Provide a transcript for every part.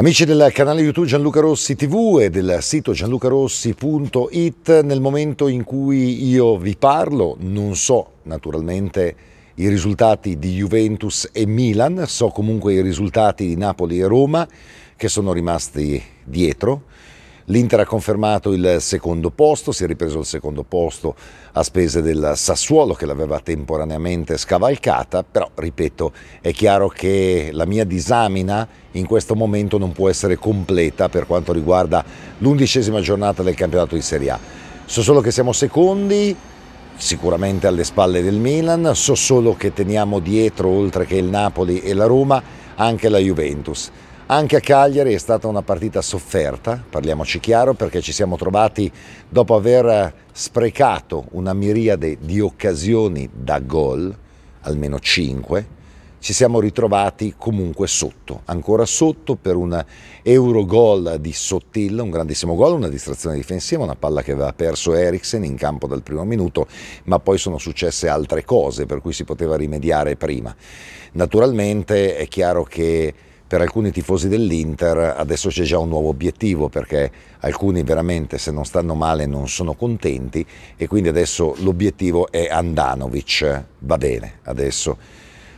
Amici del canale YouTube Gianluca Rossi TV e del sito gianlucarossi.it, nel momento in cui io vi parlo, non so naturalmente i risultati di Juventus e Milan, so comunque i risultati di Napoli e Roma che sono rimasti dietro L'Inter ha confermato il secondo posto, si è ripreso il secondo posto a spese del Sassuolo che l'aveva temporaneamente scavalcata, però ripeto, è chiaro che la mia disamina in questo momento non può essere completa per quanto riguarda l'undicesima giornata del campionato di Serie A. So solo che siamo secondi, sicuramente alle spalle del Milan, so solo che teniamo dietro, oltre che il Napoli e la Roma, anche la Juventus. Anche a Cagliari è stata una partita sofferta, parliamoci chiaro, perché ci siamo trovati dopo aver sprecato una miriade di occasioni da gol, almeno 5, ci siamo ritrovati comunque sotto, ancora sotto per un Eurogol di Sottil, un grandissimo gol, una distrazione difensiva, una palla che aveva perso Eriksen in campo dal primo minuto, ma poi sono successe altre cose per cui si poteva rimediare prima. Naturalmente è chiaro che per alcuni tifosi dell'Inter adesso c'è già un nuovo obiettivo perché alcuni veramente se non stanno male non sono contenti e quindi adesso l'obiettivo è Andanovic, va bene adesso,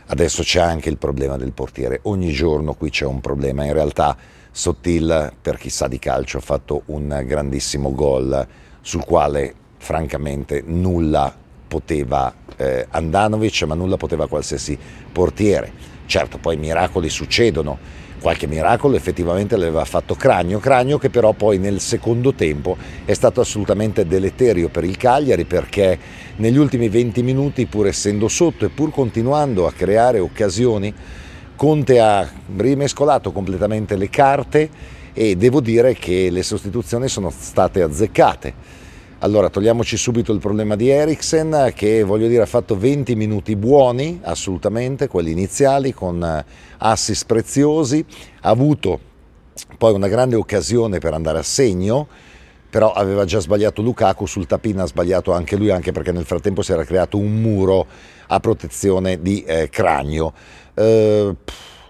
adesso c'è anche il problema del portiere, ogni giorno qui c'è un problema, in realtà Sottil per chi sa di calcio ha fatto un grandissimo gol sul quale francamente nulla poteva eh, Andanovic, ma nulla poteva qualsiasi portiere. Certo, poi miracoli succedono, qualche miracolo effettivamente l'aveva fatto Cragno, Cragno che però poi nel secondo tempo è stato assolutamente deleterio per il Cagliari perché negli ultimi 20 minuti pur essendo sotto e pur continuando a creare occasioni Conte ha rimescolato completamente le carte e devo dire che le sostituzioni sono state azzeccate allora togliamoci subito il problema di Ericsson, che voglio dire ha fatto 20 minuti buoni assolutamente, quelli iniziali con eh, assist preziosi, ha avuto poi una grande occasione per andare a segno però aveva già sbagliato Lukaku sul tapino ha sbagliato anche lui anche perché nel frattempo si era creato un muro a protezione di eh, Cragno eh,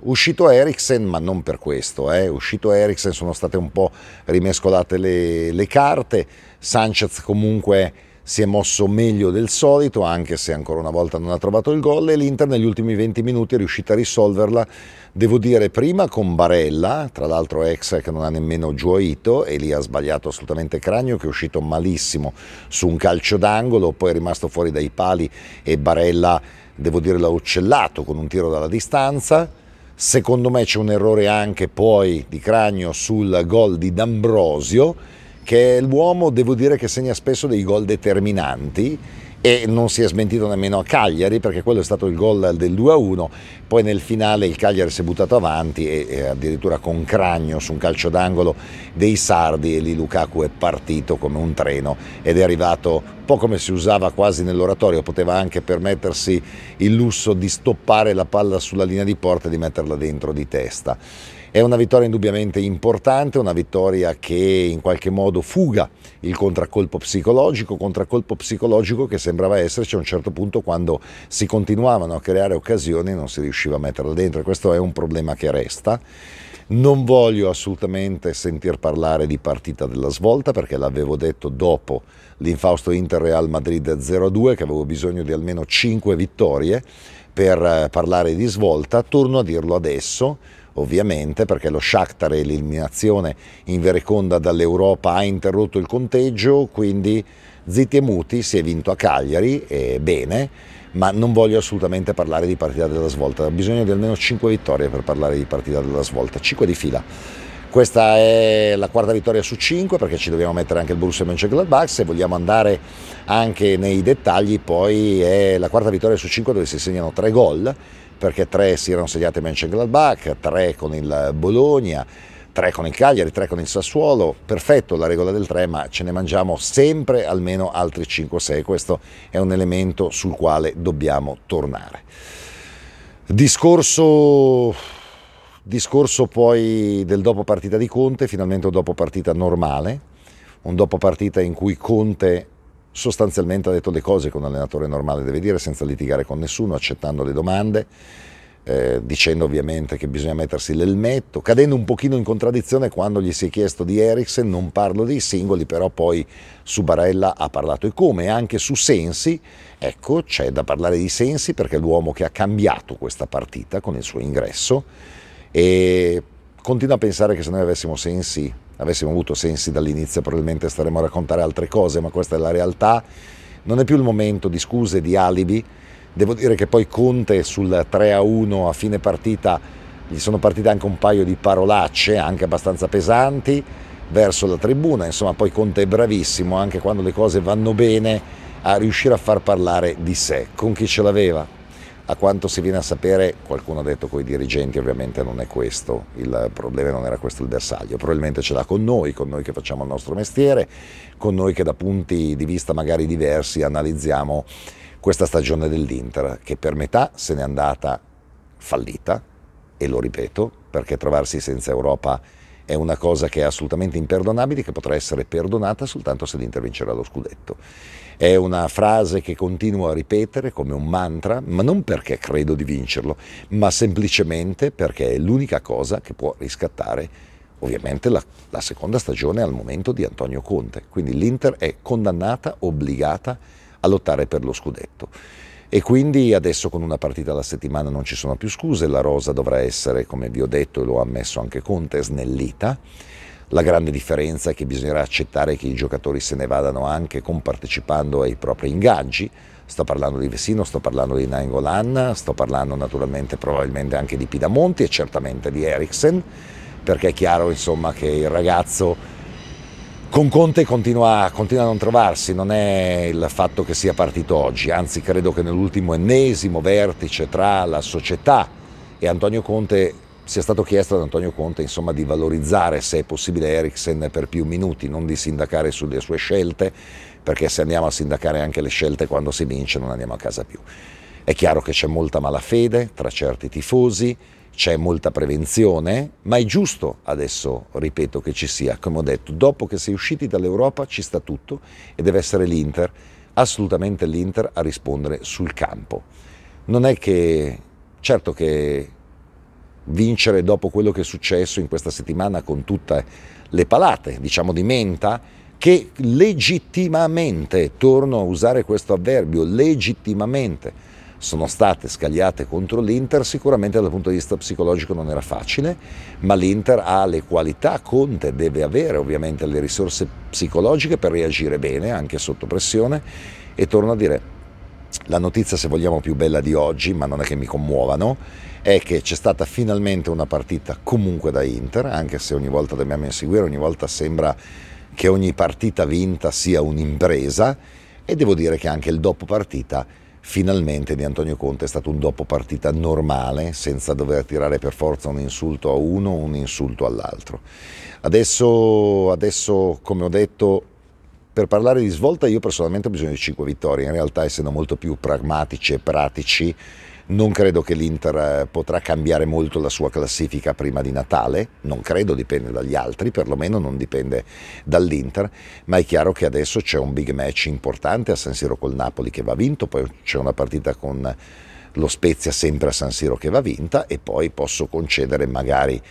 Uscito Ericsson, ma non per questo, eh. uscito Eriksen sono state un po' rimescolate le, le carte, Sanchez comunque si è mosso meglio del solito, anche se ancora una volta non ha trovato il gol e l'Inter negli ultimi 20 minuti è riuscita a risolverla, devo dire, prima con Barella, tra l'altro ex che non ha nemmeno gioito e lì ha sbagliato assolutamente Cragno che è uscito malissimo su un calcio d'angolo, poi è rimasto fuori dai pali e Barella, devo dire, l'ha uccellato con un tiro dalla distanza. Secondo me c'è un errore anche poi di cranio sul gol di D'Ambrosio, che è l'uomo, devo dire, che segna spesso dei gol determinanti e non si è smentito nemmeno a Cagliari perché quello è stato il gol del 2-1, poi nel finale il Cagliari si è buttato avanti e, e addirittura con Cragno su un calcio d'angolo dei Sardi e lì Lukaku è partito come un treno ed è arrivato un po' come si usava quasi nell'oratorio, poteva anche permettersi il lusso di stoppare la palla sulla linea di porta e di metterla dentro di testa. È una vittoria indubbiamente importante, una vittoria che in qualche modo fuga il contraccolpo psicologico, contraccolpo psicologico che sembrava esserci a un certo punto quando si continuavano a creare occasioni e non si riusciva a metterla dentro. Questo è un problema che resta. Non voglio assolutamente sentir parlare di partita della svolta perché l'avevo detto dopo l'infausto Inter-Real Madrid 0-2 che avevo bisogno di almeno 5 vittorie per eh, parlare di svolta. Torno a dirlo adesso ovviamente, perché lo Shakhtar e l'eliminazione in vereconda dall'Europa ha interrotto il conteggio, quindi zitti e muti, si è vinto a Cagliari, e bene, ma non voglio assolutamente parlare di partita della svolta, ho bisogno di almeno 5 vittorie per parlare di partita della svolta, 5 di fila. Questa è la quarta vittoria su 5 perché ci dobbiamo mettere anche il Borussia Mönchengladbach, se vogliamo andare anche nei dettagli poi è la quarta vittoria su 5 dove si segnano 3 gol perché tre si erano segnate Mönchengladbach, tre con il Bologna, tre con il Cagliari, tre con il Sassuolo, perfetto la regola del tre, ma ce ne mangiamo sempre almeno altri 5-6, questo è un elemento sul quale dobbiamo tornare. Discorso, discorso poi del dopo partita di Conte, finalmente un dopo partita normale, un dopo partita in cui Conte sostanzialmente ha detto le cose che un allenatore normale deve dire senza litigare con nessuno, accettando le domande, eh, dicendo ovviamente che bisogna mettersi l'elmetto, cadendo un pochino in contraddizione quando gli si è chiesto di Eriksen, non parlo dei singoli, però poi su Barella ha parlato e come, anche su Sensi, ecco c'è da parlare di Sensi perché è l'uomo che ha cambiato questa partita con il suo ingresso e continuo a pensare che se noi avessimo sensi, avessimo avuto sensi dall'inizio, probabilmente staremmo a raccontare altre cose, ma questa è la realtà. Non è più il momento di scuse, di alibi. Devo dire che poi Conte sul 3 a 1 a fine partita gli sono partite anche un paio di parolacce, anche abbastanza pesanti, verso la tribuna. Insomma, poi Conte è bravissimo anche quando le cose vanno bene a riuscire a far parlare di sé con chi ce l'aveva. A quanto si viene a sapere, qualcuno ha detto con i dirigenti, ovviamente non è questo il problema, non era questo il bersaglio, probabilmente ce l'ha con noi, con noi che facciamo il nostro mestiere, con noi che da punti di vista magari diversi analizziamo questa stagione dell'Inter, che per metà se n'è andata fallita, e lo ripeto, perché trovarsi senza Europa è una cosa che è assolutamente imperdonabile, che potrà essere perdonata soltanto se l'Inter vincerà lo scudetto. È una frase che continuo a ripetere come un mantra, ma non perché credo di vincerlo, ma semplicemente perché è l'unica cosa che può riscattare ovviamente la, la, seconda stagione al momento di Antonio Conte. Quindi l'Inter è condannata, obbligata a lottare per lo scudetto. E quindi adesso con una partita alla settimana non ci sono più scuse, la rosa dovrà essere, come vi ho detto e lo ha ammesso anche Conte, snellita. La grande differenza è che bisognerà accettare che i giocatori se ne vadano anche compartecipando ai propri ingaggi. Sto parlando di Vesino, sto parlando di Nangolan, sto parlando naturalmente probabilmente anche di Pidamonti e certamente di Eriksen, perché è chiaro insomma, che il ragazzo con Conte continua, continua, a non trovarsi, non è il fatto che sia partito oggi, anzi credo che nell'ultimo ennesimo vertice tra la società e Antonio Conte sia stato chiesto ad Antonio Conte insomma, di valorizzare se è possibile Ericsson per più minuti, non di sindacare sulle sue scelte, perché se andiamo a sindacare anche le scelte quando si vince non andiamo a casa più. È chiaro che c'è molta malafede tra certi tifosi, c'è molta prevenzione, ma è giusto adesso, ripeto, che ci sia, come ho detto, dopo che sei usciti dall'Europa ci sta tutto e deve essere l'Inter, assolutamente l'Inter a rispondere sul campo. Non è che, certo che vincere dopo quello che è successo in questa settimana con tutte le palate, diciamo di menta, che legittimamente, torno a usare questo avverbio, legittimamente sono state scagliate contro l'Inter, sicuramente dal punto di vista psicologico non era facile, ma l'Inter ha le qualità, Conte deve avere ovviamente le risorse psicologiche per reagire bene anche sotto pressione e torno a dire la notizia, se vogliamo, più bella di oggi, ma non è che mi commuovano, è che c'è stata finalmente una partita comunque da Inter, anche se ogni volta dobbiamo inseguire, ogni volta sembra che ogni partita vinta sia un'impresa e devo dire che anche il dopo partita finalmente di Antonio Conte è stato un dopo partita normale, senza dover tirare per forza un insulto a uno o un insulto all'altro. Adesso, adesso, come ho detto, per parlare di svolta io personalmente ho bisogno di 5 vittorie, in realtà essendo molto più pragmatici e pratici non credo che l'Inter eh, potrà cambiare molto la sua classifica prima di Natale, non credo, dipende dagli altri, perlomeno non dipende dall'Inter, ma è chiaro che adesso c'è un big match importante a San Siro col Napoli che va vinto, poi c'è una partita con lo Spezia sempre a San Siro che va vinta e poi posso concedere magari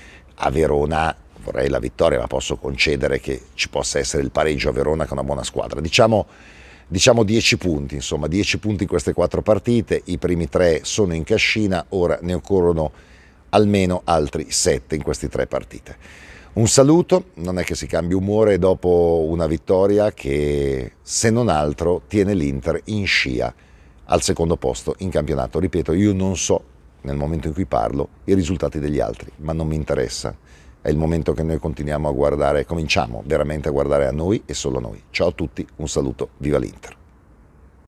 a Verona vorrei la vittoria, ma posso concedere che ci possa essere il pareggio a Verona con una buona squadra. Diciamo, diciamo 10 punti, insomma 10 punti in queste quattro partite, i primi tre sono in cascina, ora ne occorrono almeno altri 7 in queste tre partite. Un saluto, non è che si cambi umore dopo una vittoria che se non altro tiene l'Inter in scia al secondo posto in campionato. Ripeto, io non so nel momento in cui parlo i risultati degli altri, ma non mi interessa è il momento che noi continuiamo a guardare, cominciamo veramente a guardare a noi e solo a noi. Ciao a tutti, un saluto, viva l'Inter!